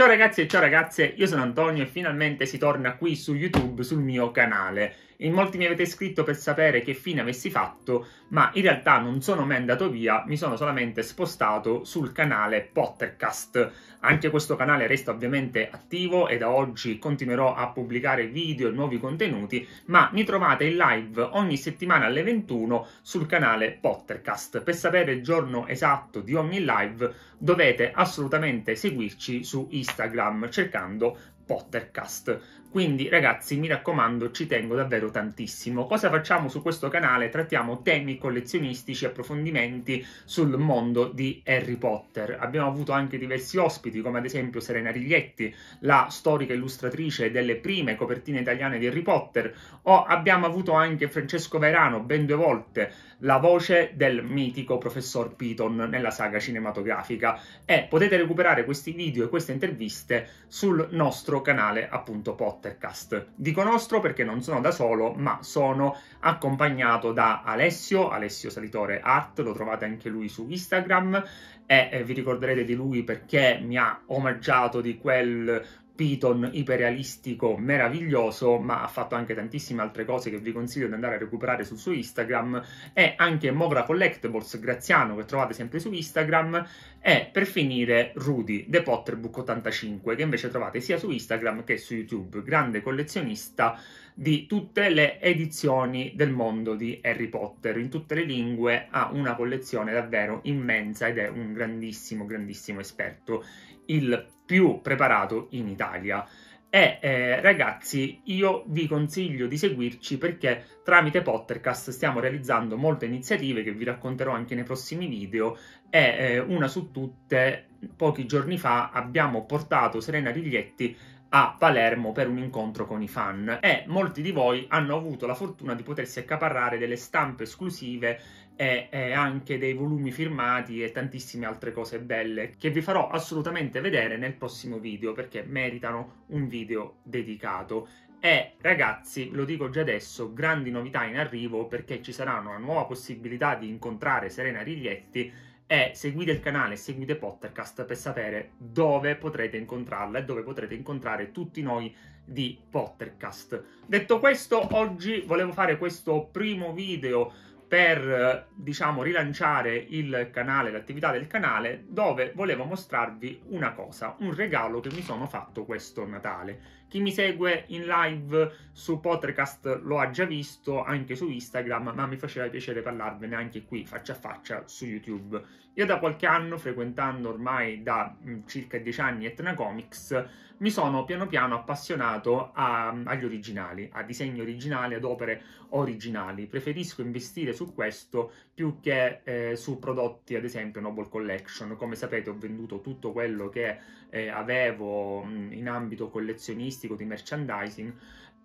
Ciao ragazzi e ciao ragazze, io sono Antonio e finalmente si torna qui su YouTube sul mio canale. In molti mi avete scritto per sapere che fine avessi fatto, ma in realtà non sono mai andato via, mi sono solamente spostato sul canale Pottercast. Anche questo canale resta ovviamente attivo e da oggi continuerò a pubblicare video e nuovi contenuti, ma mi trovate in live ogni settimana alle 21 sul canale Pottercast. Per sapere il giorno esatto di ogni live dovete assolutamente seguirci su Instagram cercando Pottercast. Quindi ragazzi mi raccomando ci tengo davvero tantissimo. Cosa facciamo su questo canale? Trattiamo temi collezionistici, approfondimenti sul mondo di Harry Potter. Abbiamo avuto anche diversi ospiti come ad esempio Serena Riglietti, la storica illustratrice delle prime copertine italiane di Harry Potter o abbiamo avuto anche Francesco Verano ben due volte la voce del mitico professor Piton nella saga cinematografica e potete recuperare questi video e queste interviste sul nostro canale appunto Potter. Pottercast. Dico nostro perché non sono da solo, ma sono accompagnato da Alessio, Alessio Salitore Art, lo trovate anche lui su Instagram e eh, vi ricorderete di lui perché mi ha omaggiato di quel Python iperrealistico meraviglioso, ma ha fatto anche tantissime altre cose che vi consiglio di andare a recuperare sul suo Instagram, e anche Movra Collectibles Graziano che trovate sempre su Instagram, e per finire Rudy The Potterbook 85 che invece trovate sia su Instagram che su YouTube, grande collezionista di tutte le edizioni del mondo di Harry Potter. In tutte le lingue ha una collezione davvero immensa ed è un grandissimo, grandissimo esperto, il più preparato in Italia. E eh, ragazzi, io vi consiglio di seguirci perché tramite Pottercast stiamo realizzando molte iniziative che vi racconterò anche nei prossimi video e eh, una su tutte, pochi giorni fa abbiamo portato Serena Riglietti a Palermo per un incontro con i fan e molti di voi hanno avuto la fortuna di potersi accaparrare delle stampe esclusive e, e, anche dei volumi firmati e tantissime altre cose belle che vi farò assolutamente vedere nel prossimo video perché meritano un video dedicato. E ragazzi, lo dico già adesso, grandi novità in arrivo perché ci sarà una nuova possibilità di incontrare Serena Riglietti e seguite il canale, seguite Pottercast per sapere dove potrete incontrarla e dove potrete incontrare tutti noi di Pottercast. Detto questo, oggi volevo fare questo primo video per diciamo rilanciare il canale, l'attività del canale, dove volevo mostrarvi una cosa, un regalo che mi sono fatto questo Natale. Chi mi segue in live su podcast lo ha già visto anche su Instagram, ma mi faceva piacere parlarvene anche qui faccia a faccia su YouTube. Io da qualche anno, frequentando ormai da mm, circa dieci anni Etna Comics, mi sono piano piano appassionato a, mm, agli originali, a disegni originali, ad opere originali. Preferisco investire su questo più che eh, su prodotti, ad esempio Noble Collection. Come sapete ho venduto tutto quello che eh, avevo mm, in ambito collezionistico di merchandising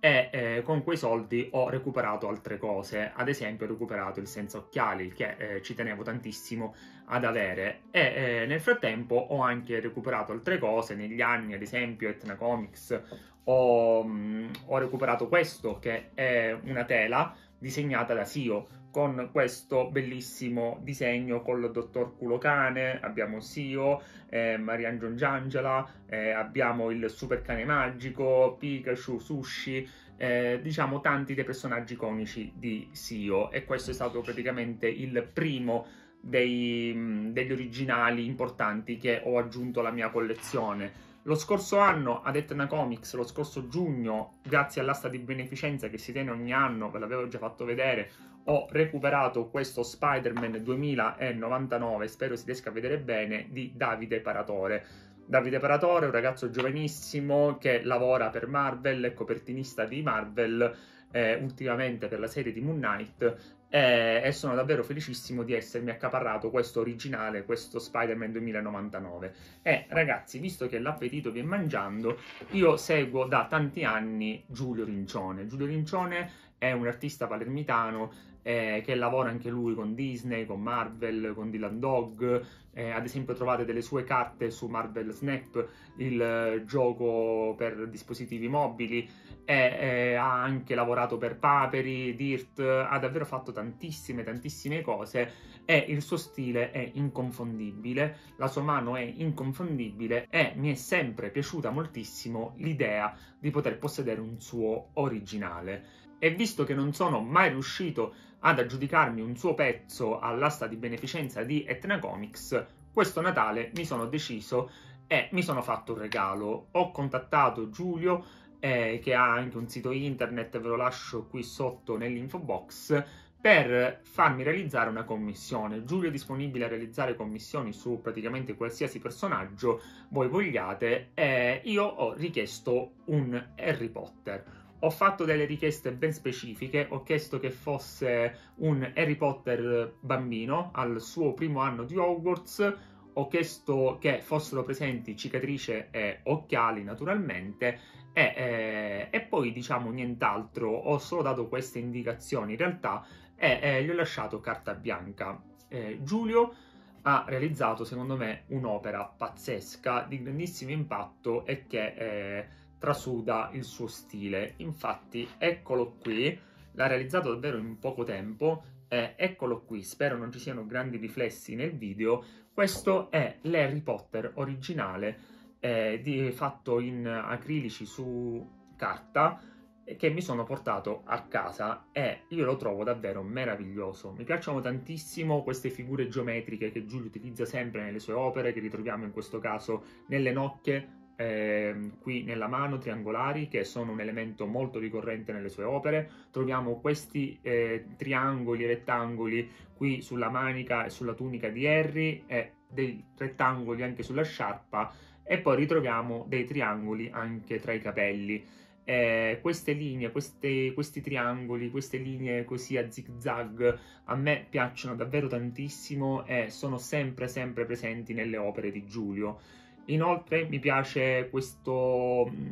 e eh, con quei soldi ho recuperato altre cose, ad esempio ho recuperato il senza occhiali che eh, ci tenevo tantissimo ad avere e eh, nel frattempo ho anche recuperato altre cose negli anni, ad esempio Etna Comics ho, mh, mm, ho recuperato questo che è una tela disegnata da Sio con questo bellissimo disegno con il dottor Culocane, abbiamo Sio, eh, Mariangelo Giangela, eh, abbiamo il super cane magico, Pikachu, Sushi, eh, diciamo tanti dei personaggi iconici di Sio e questo è stato praticamente il primo dei, mm, degli originali importanti che ho aggiunto alla mia collezione lo scorso anno ad Etna Comics, lo scorso giugno, grazie all'asta di beneficenza che si tiene ogni anno, ve l'avevo già fatto vedere, ho recuperato questo Spider-Man 2099, spero si riesca a vedere bene, di Davide Paratore. Davide Paratore è un ragazzo giovanissimo che lavora per Marvel, è copertinista di Marvel, eh, ultimamente per la serie di Moon Knight eh, e sono davvero felicissimo di essermi accaparrato questo originale, questo Spider-Man 2099. E ragazzi, visto che l'appetito vi è mangiando, io seguo da tanti anni Giulio Rincione. Giulio Rincione è un artista palermitano eh, che lavora anche lui con Disney, con Marvel, con Dylan Dog. Eh, ad esempio trovate delle sue carte su Marvel Snap, il eh, gioco per dispositivi mobili, eh, ha anche lavorato per Paperi, Dirt, ha davvero fatto tantissime, tantissime cose e il suo stile è inconfondibile, la sua mano è inconfondibile e mi è sempre piaciuta moltissimo l'idea di poter possedere un suo originale e visto che non sono mai riuscito ad aggiudicarmi un suo pezzo all'asta di beneficenza di Etna Comics, questo Natale mi sono deciso e mi sono fatto un regalo. Ho contattato Giulio eh, che ha anche un sito internet, ve lo lascio qui sotto nell'info box per farmi realizzare una commissione. Giulio è disponibile a realizzare commissioni su praticamente qualsiasi personaggio voi vogliate e io ho richiesto un Harry Potter ho fatto delle richieste ben specifiche, ho chiesto che fosse un Harry Potter bambino al suo primo anno di Hogwarts, ho chiesto che fossero presenti cicatrice e occhiali naturalmente e, e, eh, e poi diciamo nient'altro, ho solo dato queste indicazioni in realtà e, eh, e eh, gli ho lasciato carta bianca. Eh, Giulio ha realizzato secondo me un'opera pazzesca di grandissimo impatto e che... Eh, trasuda il suo stile. Infatti, eccolo qui, l'ha realizzato davvero in poco tempo. Eh, eccolo qui, spero non ci siano grandi riflessi nel video. Questo è l'Harry Potter originale, eh, di, fatto in acrilici su carta, eh, che mi sono portato a casa e io lo trovo davvero meraviglioso. Mi piacciono tantissimo queste figure geometriche che Giulio utilizza sempre nelle sue opere, che ritroviamo in questo caso nelle nocche eh, qui nella mano triangolari che sono un elemento molto ricorrente nelle sue opere troviamo questi eh, triangoli rettangoli qui sulla manica e sulla tunica di Harry e dei rettangoli anche sulla sciarpa e poi ritroviamo dei triangoli anche tra i capelli eh, queste linee, queste, questi triangoli, queste linee così a zig zag a me piacciono davvero tantissimo e sono sempre sempre presenti nelle opere di Giulio Inoltre mi piace questo, mm,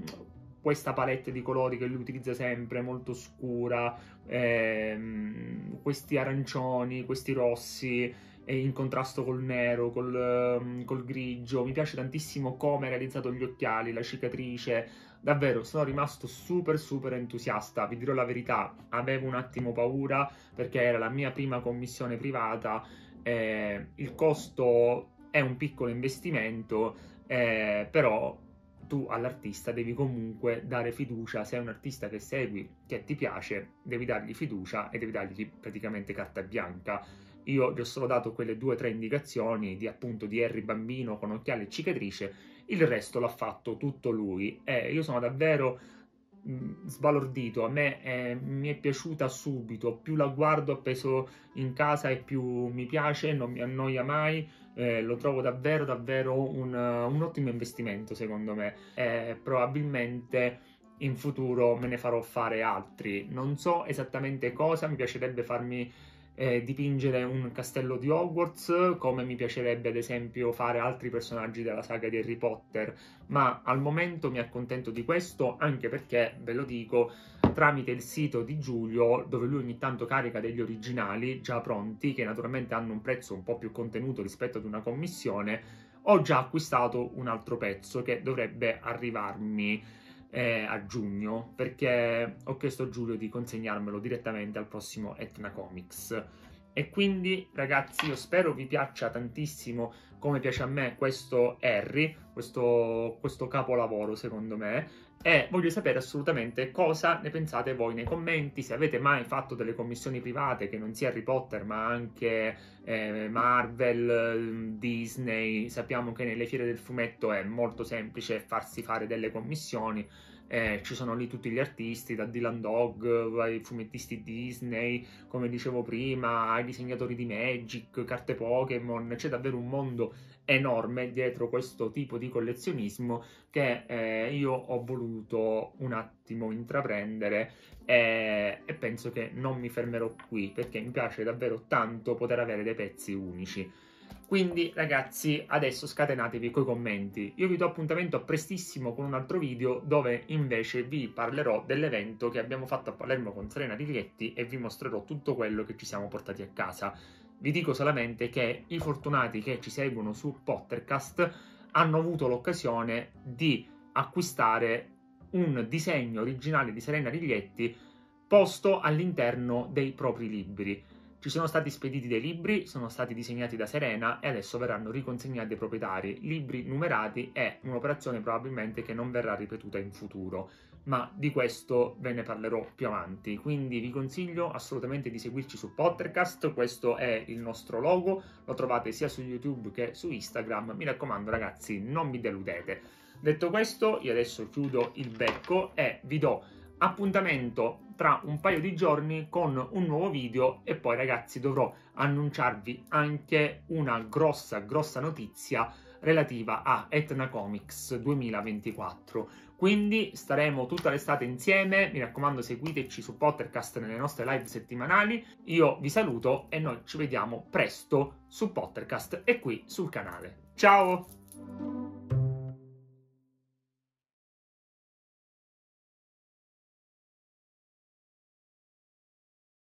questa palette di colori che lui utilizza sempre, molto scura, ehm, questi arancioni, questi rossi, eh, in contrasto col nero, col, mm, col, grigio. Mi piace tantissimo come ha realizzato gli occhiali, la cicatrice. Davvero, sono rimasto super super entusiasta, vi dirò la verità, avevo un attimo paura perché era la mia prima commissione privata, eh, il costo è un piccolo investimento, eh, però tu all'artista devi comunque dare fiducia, se è un artista che segui, che ti piace, devi dargli fiducia e devi dargli praticamente carta bianca. Io gli ho solo dato quelle due o tre indicazioni di appunto di Harry bambino con occhiale e cicatrice, il resto l'ha fatto tutto lui e eh, io sono davvero Mm, sbalordito, a me è, eh, mi è piaciuta subito, più la guardo appeso in casa e più mi piace, non mi annoia mai, eh, lo trovo davvero davvero un, un ottimo investimento secondo me e eh, probabilmente in futuro me ne farò fare altri, non so esattamente cosa, mi piacerebbe farmi eh, dipingere un castello di Hogwarts, come mi piacerebbe ad esempio fare altri personaggi della saga di Harry Potter, ma al momento mi accontento di questo anche perché, ve lo dico, tramite il sito di Giulio, dove lui ogni tanto carica degli originali già pronti, che naturalmente hanno un prezzo un po' più contenuto rispetto ad una commissione, ho già acquistato un altro pezzo che dovrebbe arrivarmi eh, a giugno perché ho chiesto a Giulio di consegnarmelo direttamente al prossimo Etna Comics. E quindi ragazzi io spero vi piaccia tantissimo come piace a me questo Harry, questo, questo capolavoro secondo me, e voglio sapere assolutamente cosa ne pensate voi nei commenti, se avete mai fatto delle commissioni private che non sia Harry Potter ma anche eh, Marvel, mm, Disney, sappiamo che nelle fiere del fumetto è molto semplice farsi fare delle commissioni, eh, ci sono lì tutti gli artisti, da Dylan Dog ai fumettisti Disney, come dicevo prima, ai disegnatori di Magic, carte Pokémon, c'è davvero un mondo enorme dietro questo tipo di collezionismo che eh, io ho voluto un attimo intraprendere e, eh, e penso che non mi fermerò qui perché mi piace davvero tanto poter avere dei pezzi unici. Quindi ragazzi, adesso scatenatevi coi commenti. Io vi do appuntamento prestissimo con un altro video dove invece vi parlerò dell'evento che abbiamo fatto a Palermo con Serena Riglietti e vi mostrerò tutto quello che ci siamo portati a casa. Vi dico solamente che i fortunati che ci seguono su Pottercast hanno avuto l'occasione di acquistare un disegno originale di Serena Riglietti posto all'interno dei propri libri. Ci sono stati spediti dei libri, sono stati disegnati da Serena e adesso verranno riconsegnati ai proprietari, libri numerati è un'operazione probabilmente che non verrà ripetuta in futuro, ma di questo ve ne parlerò più avanti, quindi vi consiglio assolutamente di seguirci su Podcast, questo è il nostro logo, lo trovate sia su YouTube che su Instagram, mi raccomando ragazzi non mi deludete. Detto questo, io adesso chiudo il becco e vi do appuntamento tra un paio di giorni con un nuovo video e poi ragazzi dovrò annunciarvi anche una grossa grossa notizia relativa a Etna Comics 2024 quindi staremo tutta l'estate insieme mi raccomando seguiteci su Pottercast nelle nostre live settimanali io vi saluto e noi ci vediamo presto su Pottercast e qui sul canale ciao